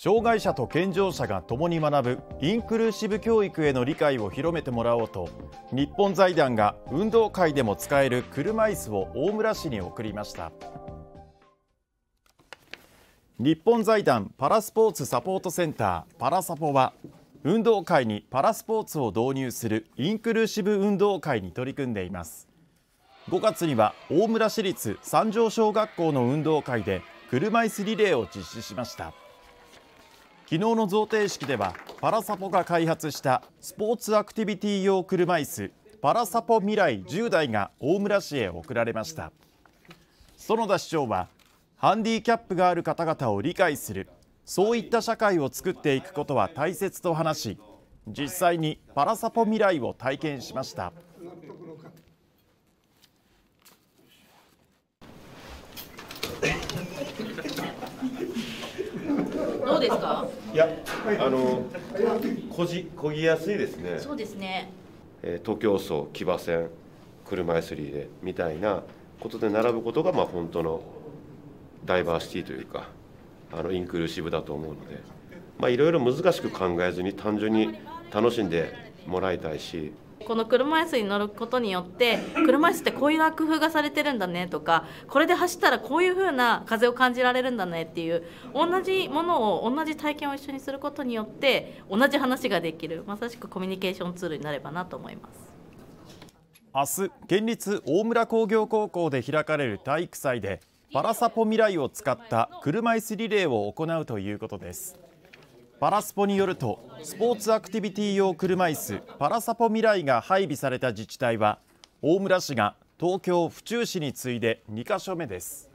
障害者と健常者が共に学ぶインクルーシブ教育への理解を広めてもらおうと日本財団が運動会でも使える車椅子を大村市に送りました日本財団パラスポーツサポートセンターパラサポは運動会にパラスポーツを導入するインクルーシブ運動会に取り組んでいます5月には大村市立三条小学校の運動会で車椅子リレーを実施しました。昨日の贈呈式ではパラサポが開発したスポーツアクティビティ用車椅子パラサポ未来10台が大村市へ送られました園田市長はハンディキャップがある方々を理解するそういった社会を作っていくことは大切と話し実際にパラサポ未来を体験しました。うですか。いや、あの、こじ、こぎやすいですね。そうですね。えー、東京層、騎馬戦、車椅子リレーみたいなことで並ぶことが、まあ、本当の。ダイバーシティというか、あのインクルーシブだと思うので。まあ、いろいろ難しく考えずに、単純に楽しんでもらいたいし。この車椅子に乗ることによって車椅子ってこういう工夫がされてるんだねとかこれで走ったらこういう風な風を感じられるんだねっていう同じものを同じ体験を一緒にすることによって同じ話ができるまさしくコミュニケーションツールになればなと思います。明日県立大村工業高校で開かれる体育祭でパラサポ未来を使った車椅子リレーを行うということですパラスポによるとスポーツアクティビティ用車椅子パラサポ未来が配備された自治体は大村市が東京府中市に次いで2カ所目です